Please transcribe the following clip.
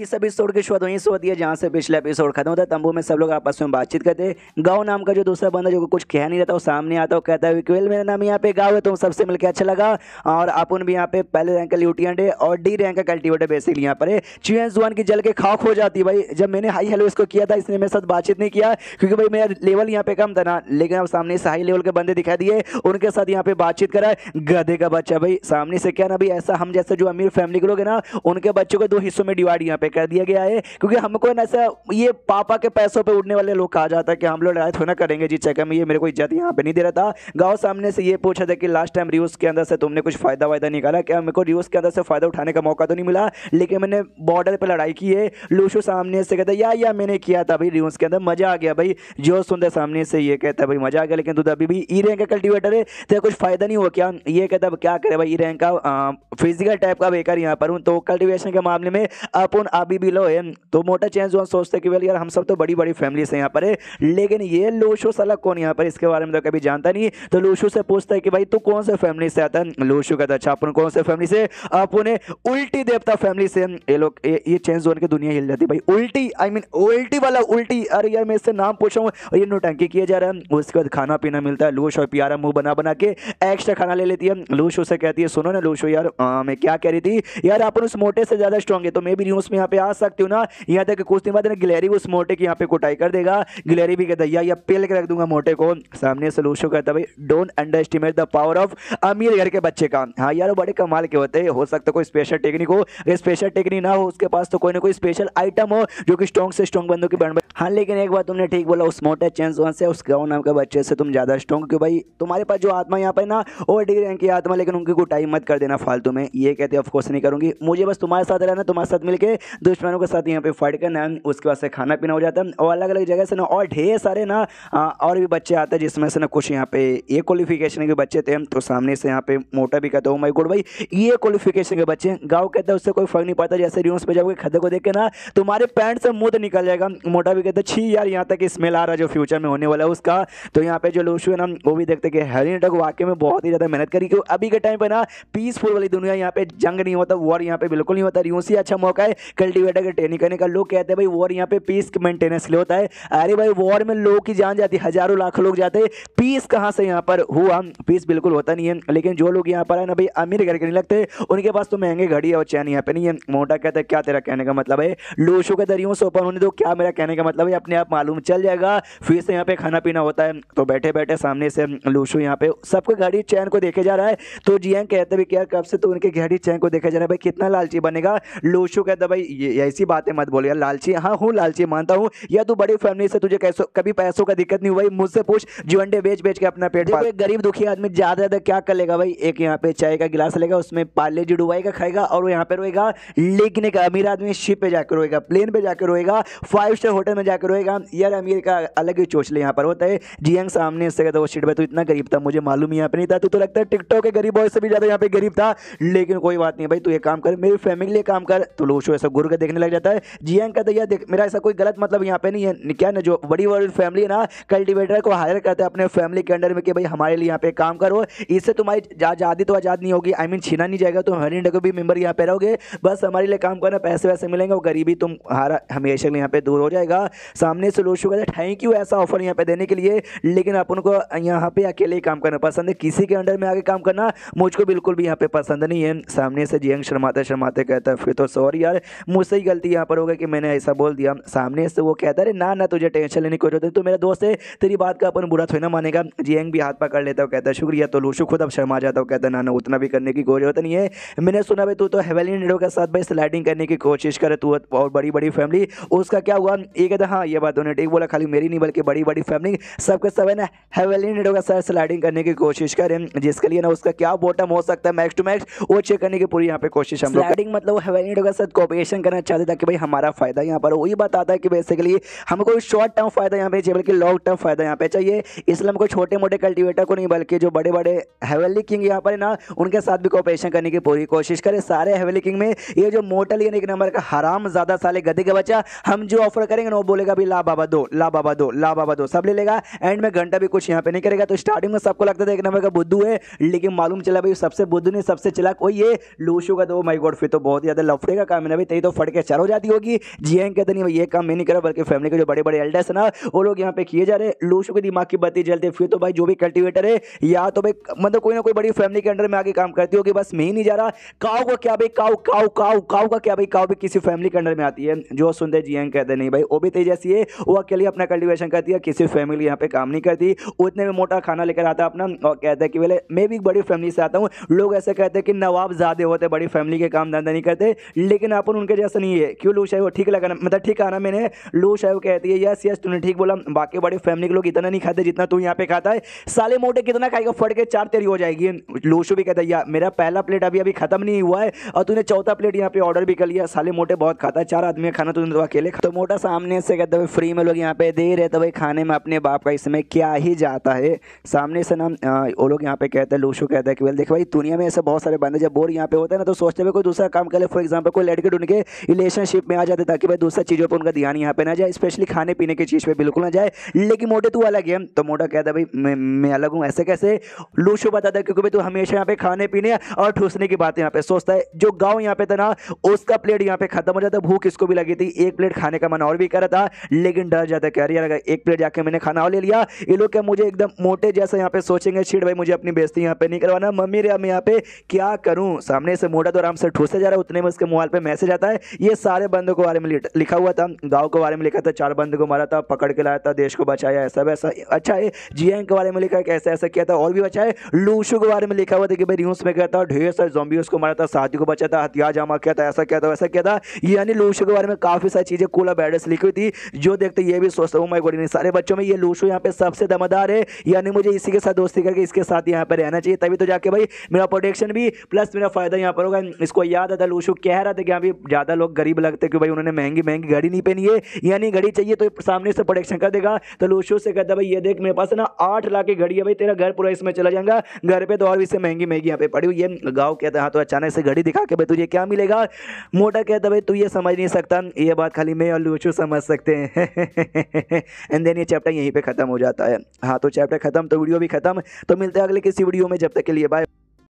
इस एपिसोड के शुरुआत वहीं से होती है जहाँ से पिछला एपिसोड खत्म होता है तंबू में सब लोग आपस में बातचीत करते हैं गाँव नाम का जो दूसरा बंदा जो कुछ कह नहीं रहता वो सामने आता है कहता है विक्वेल मेरा नाम यहाँ पे गाँव है तुम सबसे मिलकर अच्छा लगा और उन भी यहाँ पे पहले रैंक का ल्यूटियंट डे और डी रैंक का कल्टिवेटर बेसिकली यहाँ पर है चुहन जुआन की जल के खाक हो जाती है भाई जब मैंने हाई हेलो इसको किया था इसने मेरे साथ बातचीत नहीं किया क्योंकि भाई मेरा लेवल यहाँ पे कम था ना लेकिन अब सामने से हाई लेवल के बंदे दिखाई दिए उनके साथ यहाँ पे बातचीत करा गधे का बच्चा भाई सामने से क्या ना भाई ऐसा हम जैसे जो अमीर फैमिली के लोग हैं ना उनके बच्चों को दो हिस्सों में डिवाइड यहाँ पे कर दिया गया है क्योंकि हमको ना ऐसा ये पापा के पैसों पे उड़ने वाले लोग कहा जाता है कि हम लोग लड़ाई थोड़ा करेंगे जी चक्कर में ये मेरे को इज्जत यहाँ पे नहीं दे रहा था गाँव सामने से ये पूछा था कि लास्ट टाइम रिव्यूज़ के अंदर से तुमने कुछ फ़ायदा वायदा निकाला क्या मेरे को रिव्यूज़ के अंदर से फ़ायदा उठाने का मौका तो नहीं मिला लेकिन मैंने बॉर्डर पर लड़ाई की है लूशो सामने से कहता या या मैंने किया था भाई रिव्यूज़ के अंदर मज़ा आ गया भाई जो सुनते सामने से ये कहता है भाई मज़ा आ गया लेकिन तू तो अभी भी ई रैंक का कल्टिवेटर है तो कुछ फ़ायदा नहीं हुआ क्या ये कहता क्या करे भाई ई रैंक का फिजिकल टाइप का बेकार यहाँ पर हूँ तो कल्टिवेशन के मामले में अपन अभी भी लो है तो मोटा चेंज जो सोचते कि भाई यार हम सब तो बड़ी बड़ी फैमिली से यहाँ पर है लेकिन ये लूशो सला कौन यहाँ पर इसके बारे में तो कभी जानता नहीं तो लूशो से पूछता है कि भाई तू कौन से फैमिली से आता है लूशो कहता अच्छा अपन कौन से फैमिली से अपने उल्टी देवता फैमिली से ये लोग ये चेंज जोन की दुनिया हिल जाती भाई उल्टी आई मीन उल्टी वाला उल्टी अरे यार मैं इससे नाम पूछा हूँ और ये नोटंकी किया जा रहा है उसके बाद खाना पीना मिलता है लूश और प्यारा मुंह बना बना के एक्स्ट्रा खाना ले लेती है लूश से कहती है सुनो ना लूशो यार मैं क्या कह रही थी यार अपन उस मोटे से ज़्यादा स्ट्रॉन्ग है तो मैं भी न्यूज़ में यहाँ पे आ सकते हो ना यहाँ तक कुछ दिन बाद गिलहरी उस मोटे की यहाँ पे कुटाई कर देगा गिलहरी भी कहता है या पेल के रख दूंगा मोटे को सामने सलूशो कहता भाई don't underestimate the power of अमीर घर के बच्चे का हाँ यार वो बड़े कमाल के होते हो सकता है कोई स्पेशल टेक्निक हो अगर स्पेशल टेक्निक ना हो उसके पास तो कोई ना कोई स्पेशल आइटम हो जो कि स्ट्रॉन्ग से स्ट्रॉन्ग बंदों की बन हाँ लेकिन एक बार तुमने ठीक बोला उस मोटे चेंज वन से उस गाँव नाम के बच्चे से तुम ज़्यादा स्ट्रॉन्ग क्यों भाई तुम्हारे पास जो आत्मा यहाँ पर ना और डी रैंक की आत्मा लेकिन उनकी टाइम मत कर देना फालतू में ये कहते ऑफकोर्स नहीं करूँगी मुझे बस तुम्हारे साथ रहना तुम्हारे साथ मिलकर दुश्मनों के साथ यहाँ पे फाइट करना है उसके बाद से खाना पीना हो जाता है और अलग अलग जगह से ना और ढेर सारे ना और भी बच्चे आते हैं जिसमें से ना कुछ यहाँ पे ए क्वालिफिकेशन के बच्चे थे तो सामने से यहाँ पे मोटा भी कहता हूँ माई oh गुड भाई ये क्वालिफिकेशन के बच्चे गाँव कहते हैं उससे कोई फर्क नहीं पड़ता जैसे न्यूज़ में जाओगे खदे को देख के ना तुम्हारे पैंट से मुँह तो निकल जाएगा मोटा भी कहता है छी यार यहाँ तक स्मेल आ रहा है जो फ्यूचर में होने वाला है उसका तो यहाँ पे जो लोशू है ना वो भी देखते कि हरी नटक वाकई में बहुत ही ज़्यादा मेहनत करी क्योंकि अभी के टाइम पर ना पीसफुल वाली दुनिया यहाँ पे जंग नहीं होता वॉर यहाँ पे बिल्कुल नहीं होता ही अच्छा मौका है कल्टिवेटर के ट्रेनिंग करने का लोग कहते हैं भाई वॉर यहाँ पे पीस मेंटेनेंस के लिए होता है अरे भाई वॉर में लोगों की जान जाती है हजारों लाखों लोग जाते हैं पीस कहाँ से यहाँ पर हुआ पीस बिल्कुल होता नहीं है लेकिन जो लोग यहाँ पर है ना भाई अमीर घर के नहीं लगते उनके पास तो महंगे घड़ी और चैन यहाँ पे नहीं है मोटा कहता है क्या तेरा कहने का मतलब है लोशो के दरियों से ओपन होने दो क्या मेरा कहने का मतलब है अपने आप मालूम चल जाएगा फिर से यहाँ पे खाना पीना होता है तो बैठे बैठे सामने से लोशो यहाँ पे सबको घड़ी चैन को देखे जा रहा है तो जी कहते भी क्या कब से तो उनके घड़ी चैन को देखा जा रहा है भाई कितना लालची बनेगा लोशो कहता भाई ऐसी बातें मत बोल यार लालची हाँ हूँ लालची मानता हूँ या तू बड़ी फैमिली से तुझे कैसो कभी पैसों का दिक्कत नहीं हुआ मुझसे पूछ जो अंडे बेच बेच के अपना पेट एक गरीब दुखी आदमी ज़्यादा ज़्यादा क्या कर लेगा भाई एक यहाँ पे चाय का गिलास लेगा उसमें पाले जी डुबाई का खाएगा और यहाँ पे रोएगा लेकिन एक अमीर आदमी शिप पे जाकर रोएगा प्लेन पे जाकर रोएगा फाइव स्टार होटल में जाकर रोएगा यार अमीर का अलग ही चोचले यहाँ पर होता है जियंग सामने से कहता वो शिट भाई तू इतना गरीब था मुझे मालूम ही यहाँ पे नहीं था तू तो लगता है टिकटॉक के गरीब बॉय से भी ज़्यादा यहाँ पे गरीब था लेकिन कोई बात नहीं भाई तू ये काम कर मेरी फैमिली काम कर तो लोग ऐसा घूर के देखने लग जाता है जी एन कहते हैं मेरा ऐसा कोई गलत मतलब यहाँ पे नहीं है क्या ना जो बड़ी बड़ी फैमिली है ना कल्टिवेटर को हायर करते हैं अपने फैमिली के अंडर में कि भाई हमारे लिए यहाँ पे काम करो इससे तुम्हारी आज़ादी तो आज़ाद नहीं होगी आई मीन छीना नहीं जाएगा तुम हर इंडिया को भी मेम्बर यहाँ पे रहोगे बस हमारे लिए काम करना पैसे वैसे मिलेंगे और गरीबी तुम हारा हमेशा के लिए यहाँ पे दूर हो जाएगा सामने से लोग कहते थैंक यू ऐसा ऑफर यहाँ पे देने के लिए लेकिन अपन को यहाँ पे अकेले काम करना पसंद है किसी के अंडर में आगे काम करना मुझको बिल्कुल भी यहाँ पे पसंद नहीं है सामने से जियंग शर्माते शर्माते कहता है फिर तो सॉरी यार मुझसे ही गलती यहाँ पर हो गई कि मैंने ऐसा बोल दिया सामने से वो कहता है ना ना तुझे टेंशन लेने की जरूरत तो मेरा दोस्त है तेरी बात का अपन बुरा थोड़ी ना मानेगा जियंग भी हाथ पकड़ लेता हूँ कहता है शुक्रिया तो लूशू खुद अब शर्मा जाता हूँ कहता ना ना उतना भी करने की जरूरत नहीं है मैंने सुना भाई तू तो हेवेलिन नेडो के साथ भाई स्लाइडिंग करने की कोशिश करे तू और बड़ी बड़ी फैमिली उसका क्या हुआ ये कहता हाँ ये बात उन्होंने ठीक बोला खाली मेरी नहीं बल्कि बड़ी बड़ी फैमिली सबके सब है ना हेवेलिन नेडो के साथ स्लाइडिंग करने की कोशिश करें जिसके लिए ना उसका क्या बॉटम हो सकता है मैक्स टू मैक्स वो चेक करने की पूरी यहाँ पे कोशिश हम लोग मतलब हेवेलिन नेडो के साथ इन्वेस्टमेंट करना चाहते ताकि भाई हमारा फ़ायदा यहाँ पर हो वही बात आता है कि बेसिकली हमको शॉर्ट टर्म फायदा यहाँ पे चाहिए बल्कि लॉन्ग टर्म फायदा यहाँ पे चाहिए इसलिए हमको छोटे मोटे कल्टिवेटर को नहीं बल्कि जो बड़े बड़े हेवेली किंग यहाँ पर ना उनके साथ भी कॉपरेशन करने की पूरी कोशिश करें सारे हेवेली किंग में ये जो मोटल यानी एक नंबर का हराम ज़्यादा साले गधे के बच्चा हम जो ऑफर करेंगे ना वो बोलेगा भी ला बाबा दो ला बाबा दो ला बाबा दो सब ले लेगा एंड में घंटा भी कुछ यहाँ पे नहीं करेगा तो स्टार्टिंग में सबको लगता था एक नंबर का बुद्धू है लेकिन मालूम चला भाई सबसे बुद्धू नहीं सबसे चला कोई ये लूशू का तो माई गॉड फिर तो बहुत ज़्यादा लफड़े का काम है ना भाई तो फट के चार हो जाती होगी जी एन कहते नहीं ये काम मैं नहीं करा बल्कि फैमिली के जो बड़े बड़े एल्डर्स ना वो लोग यहाँ पे किए जा रहे हैं लोगों के दिमाग की बत्ती जलते फिर तो भाई जो भी कल्टिवेटर है या तो भाई मतलब कोई ना कोई बड़ी फैमिली के अंडर में आगे काम करती होगी बस मैं ही नहीं जा रहा काउ का क्या भाई काउ काउ काउ काउ का क्या भाई काउ भी किसी फैमिली के अंडर में आती है जो सुनते जी एन कहते नहीं भाई वो भी तेज ऐसी है वो अकेले अपना कल्टिवेशन करती है किसी फैमिली यहाँ पे काम नहीं करती उतने में मोटा खाना लेकर आता अपना और कहता है कि बोले मैं भी बड़ी फैमिली से आता हूँ लोग ऐसे कहते हैं कि नवाब ज़्यादा होते बड़ी फैमिली के काम धंधा नहीं करते लेकिन अपन उनके के जैसा नहीं है क्यों लू शाही ठीक लगा मतलब ठीक आना मैंने लू शाही कहती है यस यस तूने ठीक बोला बाकी बड़े फैमिली के लोग इतना नहीं खाते जितना तू यहाँ पे खाता है साले मोटे कितना खाएगा फट के चार तेरी हो जाएगी लूशू भी कहता है मेरा पहला प्लेट अभी अभी खत्म नहीं हुआ है और तूने चौथा प्लेट यहाँ पे ऑर्डर भी कर लिया साले मोटे बहुत खाता है चार आदमी खाना तो तूने तो अकेले तो मोटा सामने से कहता है फ्री में लोग यहाँ पे दे रहे तो भाई खाने में अपने बाप का इसमें क्या ही जाता है सामने से ना वो लोग यहाँ पे कहते हैं लूशू कहता है कि भाई देख भाई दुनिया में ऐसे बहुत सारे बंदे जब बोर यहाँ पे होते हैं ना तो सोचते हुए कोई दूसरा काम कर ले फॉर एग्जाम्पल कोई लड़के ढूंढ के रिलेशनशिप में आ जाते ताकि भाई दूसरा चीज़ों पर उनका ध्यान यहाँ पे ना जाए स्पेशली खाने पीने की चीज़ पर बिल्कुल ना जाए लेकिन मोटे तू अलग है तो मोटा कहता भाई मैं, अलग हूँ ऐसे कैसे लूशो बताता है क्योंकि भाई तू हमेशा यहाँ पे खाने पीने और ठूसने की बात यहाँ पे सोचता है जो गाँव यहाँ पे था ना उसका प्लेट यहाँ पे खत्म हो जाता है भूख इसको भी लगी थी एक प्लेट खाने का मन और भी करा था लेकिन डर जाता कह रही अगर एक प्लेट जाके मैंने खाना ले लिया ये लोग क्या मुझे एकदम मोटे जैसा यहाँ पे सोचेंगे छीड़ भाई मुझे अपनी बेस्ती यहाँ पे नहीं करवाना मम्मी रे मैं यहाँ पे क्या करूँ सामने से मोटा तो आराम से ठूसा जा रहा है उतने में उसके मोबाइल पर मैसेज आता है है ये सारे बंदों के बारे में लिखा हुआ था गाँव के बारे में लिखा था चार बंद को मारा था पकड़ के लाया था देश को बचाया ऐसा वैसा अच्छा है जी के बारे में लिखा है ऐसा ऐसा किया था और भी बचा है लूशू के बारे में लिखा हुआ था कि भाई न्यूज़ में क्या था ढेर सारे जोबी उसको मारा था शादी को बचा था हथियार जमा किया था ऐसा किया था वैसा किया था यानी लूशू के बारे में काफ़ी सारी चीज़ें कूला बैडस लिखी हुई थी जो देखते ये भी सोचता हूँ मैं बोली सारे बच्चों में ये लूशू यहाँ पे सबसे दमदार है यानी मुझे इसी के साथ दोस्ती करके इसके साथ यहाँ पर रहना चाहिए तभी तो जाके भाई मेरा प्रोटेक्शन भी प्लस मेरा फायदा यहाँ पर होगा इसको याद आता लूशू कह रहा था कि यहाँ भी ज़्यादा लोग गरीब लगते कि भाई उन्होंने महंगी महंगी घड़ी नहीं पहनी है यानी घड़ी चाहिए तो सामने से प्रोडक्शन कर देगा तो लोशो से कहता भाई ये देख मेरे पास ना आठ लाख की घड़ी है भाई तेरा घर पूरा इसमें चला जाएगा घर पर तो और भी इससे महंगी महंगी यहाँ पे पड़ी हुई है गाँव कहता हाँ तो अचानक से घड़ी दिखा के भाई तुझे क्या मिलेगा मोटा कहता भाई तू ये समझ नहीं सकता ये बात खाली मैं और लोशो समझ सकते हैं एंड देन ये चैप्टर यहीं पर ख़त्म हो जाता है हाँ तो चैप्टर ख़त्म तो वीडियो भी ख़त्म तो मिलते हैं अगले किसी वीडियो में जब तक के लिए बाय